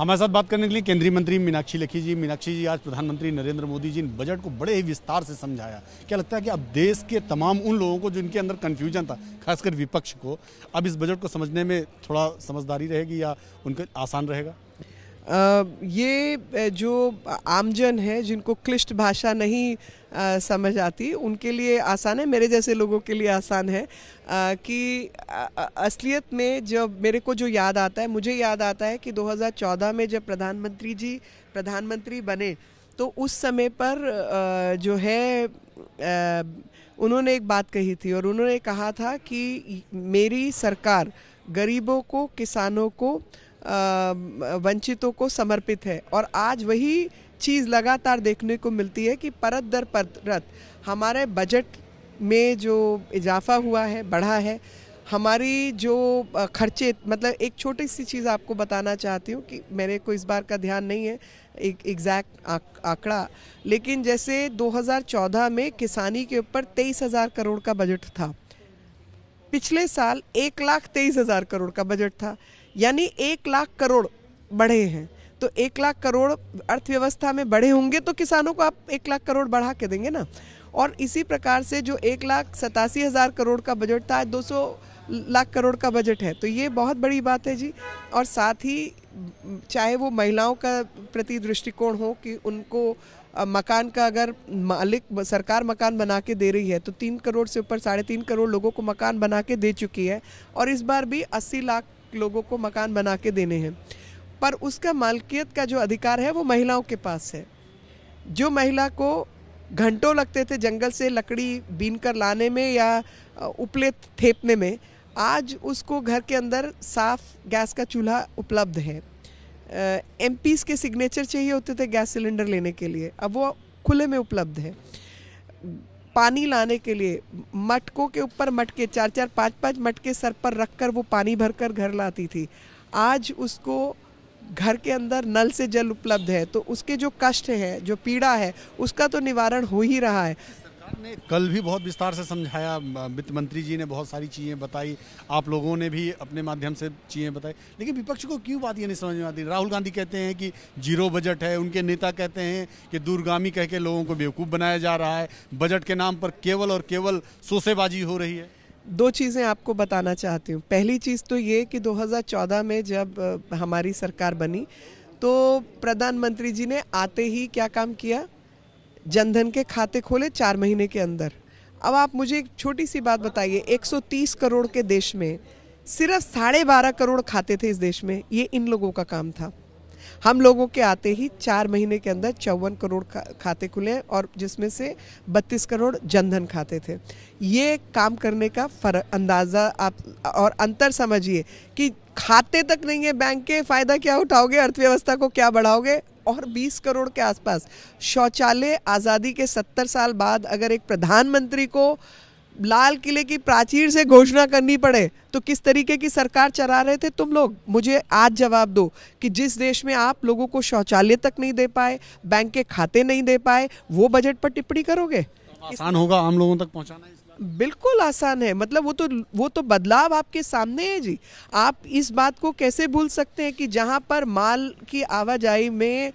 हमारे साथ बात करने के लिए केंद्रीय मंत्री मीनाक्षी लेखी जी मीनाक्षी जी आज प्रधानमंत्री नरेंद्र मोदी जी ने बजट को बड़े ही विस्तार से समझाया क्या लगता है कि अब देश के तमाम उन लोगों को जिनके अंदर कन्फ्यूजन था खासकर विपक्ष को अब इस बजट को समझने में थोड़ा समझदारी रहेगी या उनका आसान रहेगा ये जो आमजन है जिनको क्लिष्ट भाषा नहीं समझ आती उनके लिए आसान है मेरे जैसे लोगों के लिए आसान है कि असलियत में जब मेरे को जो याद आता है मुझे याद आता है कि 2014 में जब प्रधानमंत्री जी प्रधानमंत्री बने तो उस समय पर जो है उन्होंने एक बात कही थी और उन्होंने कहा था कि मेरी सरकार गरीबों को किसानों को वंचितों को समर्पित है और आज वही चीज़ लगातार देखने को मिलती है कि परत दर परत हमारे बजट में जो इजाफा हुआ है बढ़ा है हमारी जो खर्चे मतलब एक छोटी सी चीज़ आपको बताना चाहती हूँ कि मेरे को इस बार का ध्यान नहीं है एक एग्जैक्ट आंकड़ा लेकिन जैसे 2014 में किसानी के ऊपर तेईस हज़ार करोड़ का बजट था पिछले साल एक लाख तेईस हज़ार करोड़ का बजट था यानी एक लाख करोड़ बढ़े हैं तो एक लाख करोड़ अर्थव्यवस्था में बढ़े होंगे तो किसानों को आप एक लाख करोड़ बढ़ा के देंगे ना और इसी प्रकार से जो एक लाख सतासी हज़ार करोड़ का बजट था दो सौ लाख करोड़ का बजट है तो ये बहुत बड़ी बात है जी और साथ ही चाहे वो महिलाओं का प्रति दृष्टिकोण हो कि उनको मकान का अगर मालिक सरकार मकान बना के दे रही है तो तीन करोड़ से ऊपर साढ़े तीन करोड़ लोगों को मकान बना के दे चुकी है और इस बार भी अस्सी लाख लोगों को मकान बना के देने हैं पर उसका मालकियत का जो अधिकार है वो महिलाओं के पास है जो महिला को घंटों लगते थे जंगल से लकड़ी बीन कर लाने में या उपले थेपने में आज उसको घर के अंदर साफ गैस का चूल्हा उपलब्ध है एम के सिग्नेचर चाहिए होते थे गैस सिलेंडर लेने के लिए अब वो खुले में उपलब्ध है पानी लाने के लिए मटकों के ऊपर मटके चार चार पाँच पाँच मटके सर पर रख कर वो पानी भरकर घर लाती थी आज उसको घर के अंदर नल से जल उपलब्ध है तो उसके जो कष्ट है जो पीड़ा है उसका तो निवारण हो ही रहा है ने कल भी बहुत विस्तार से समझाया वित्त मंत्री जी ने बहुत सारी चीज़ें बताई आप लोगों ने भी अपने माध्यम से चीज़ें बताई लेकिन विपक्ष को क्यों बात ये नहीं समझ में आती राहुल गांधी कहते हैं कि जीरो बजट है उनके नेता कहते हैं कि दूरगामी कह के लोगों को बेवकूफ़ बनाया जा रहा है बजट के नाम पर केवल और केवल सोसेबाजी हो रही है दो चीज़ें आपको बताना चाहती हूँ पहली चीज़ तो ये कि 2014 में जब हमारी सरकार बनी तो प्रधानमंत्री जी ने आते ही क्या काम किया जनधन के खाते खोले चार महीने के अंदर अब आप मुझे एक छोटी सी बात बताइए 130 करोड़ के देश में सिर्फ साढ़े बारह करोड़ खाते थे इस देश में ये इन लोगों का काम था हम लोगों के आते ही चार महीने के अंदर चौवन करोड़ खा, खाते खुले और जिसमें से बत्तीस करोड़ जनधन खाते थे ये काम करने का फर अंदाज़ा आप और अंतर समझिए कि खाते तक नहीं है बैंक के फ़ायदा क्या उठाओगे अर्थव्यवस्था को क्या बढ़ाओगे और 20 करोड़ के आसपास शौचालय आज़ादी के 70 साल बाद अगर एक प्रधानमंत्री को लाल किले की प्राचीर से घोषणा करनी पड़े तो किस तरीके की सरकार चला रहे थे तुम लोग मुझे आज जवाब दो कि जिस देश में आप लोगों को शौचालय तक नहीं दे पाए बैंक के खाते नहीं दे पाए वो बजट पर टिप्पणी करोगे आसान होगा आम लोगों तक पहुंचाना बिल्कुल आसान है मतलब वो तो वो तो बदलाव आपके सामने है जी आप इस बात को कैसे भूल सकते हैं कि जहाँ पर माल की आवाजाही में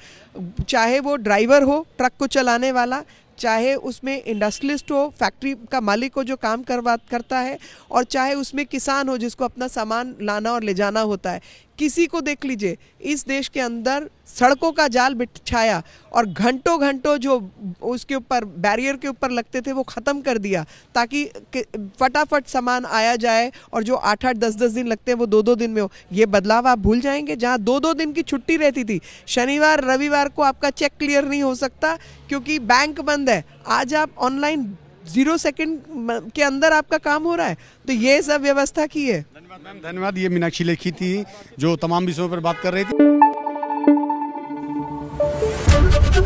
चाहे वो ड्राइवर हो ट्रक को चलाने वाला चाहे उसमें इंडस्ट्रियलिस्ट हो फैक्ट्री का मालिक हो जो काम करवा करता है और चाहे उसमें किसान हो जिसको अपना सामान लाना और ले जाना होता है किसी को देख लीजिए इस देश के अंदर सड़कों का जाल बिछाया और घंटों घंटों जो उसके ऊपर बैरियर के ऊपर लगते थे वो ख़त्म कर दिया ताकि फटाफट सामान आया जाए और जो आठ आठ दस दस दिन लगते हैं वो दो दो दिन में हो ये बदलाव आप भूल जाएंगे जहाँ दो दो दिन की छुट्टी रहती थी शनिवार रविवार को आपका चेक क्लियर नहीं हो सकता क्योंकि बैंक बंद है आज आप ऑनलाइन जीरो सेकंड के अंदर आपका काम हो रहा है तो ये सब व्यवस्था की है धन्यवाद मैम धन्यवाद ये मीनाक्षी लेखी थी जो तमाम विषयों पर बात कर रही थी